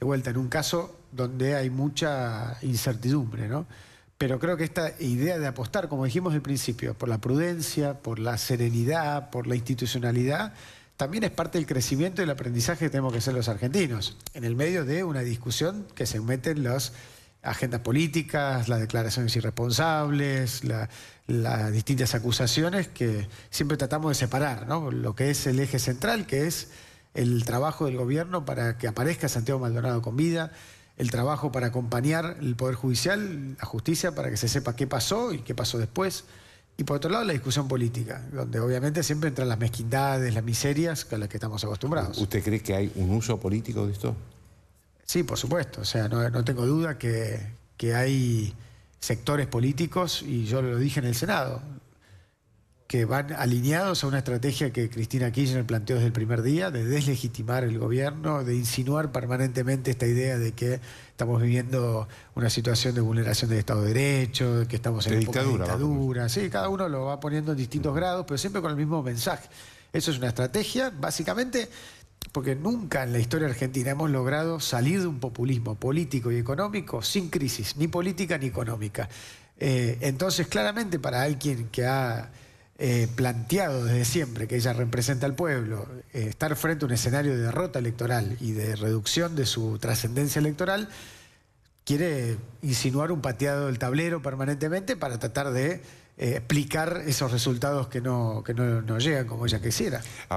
de vuelta, en un caso donde hay mucha incertidumbre, ¿no? Pero creo que esta idea de apostar, como dijimos al principio, por la prudencia, por la serenidad, por la institucionalidad, también es parte del crecimiento y el aprendizaje que tenemos que hacer los argentinos, en el medio de una discusión que se meten las agendas políticas, las declaraciones irresponsables, las distintas acusaciones que siempre tratamos de separar, ¿no? Lo que es el eje central, que es el trabajo del gobierno para que aparezca Santiago Maldonado con vida, el trabajo para acompañar el Poder Judicial, la justicia, para que se sepa qué pasó y qué pasó después. Y por otro lado, la discusión política, donde obviamente siempre entran las mezquindades, las miserias con las que estamos acostumbrados. ¿Usted cree que hay un uso político de esto? Sí, por supuesto. O sea, no, tengo duda que, que hay sectores políticos, y yo lo dije en el Senado, que van alineados a una estrategia que Cristina Kirchner planteó desde el primer día, de deslegitimar el gobierno, de insinuar permanentemente esta idea de que estamos viviendo una situación de vulneración del Estado de Derecho, de que estamos en una dictadura. De Sí, cada uno lo va poniendo en distintos grados, pero siempre con el mismo mensaje. Eso es una estrategia, básicamente, porque nunca en la historia argentina hemos logrado salir de un populismo político y económico sin crisis, ni política ni económica. Eh, entonces, claramente, para alguien que ha eh, planteado desde siempre, que ella representa al pueblo, eh, estar frente a un escenario de derrota electoral y de reducción de su trascendencia electoral, quiere insinuar un pateado del tablero permanentemente para tratar de eh, explicar esos resultados que no, llegan como ella quisiera. Ah,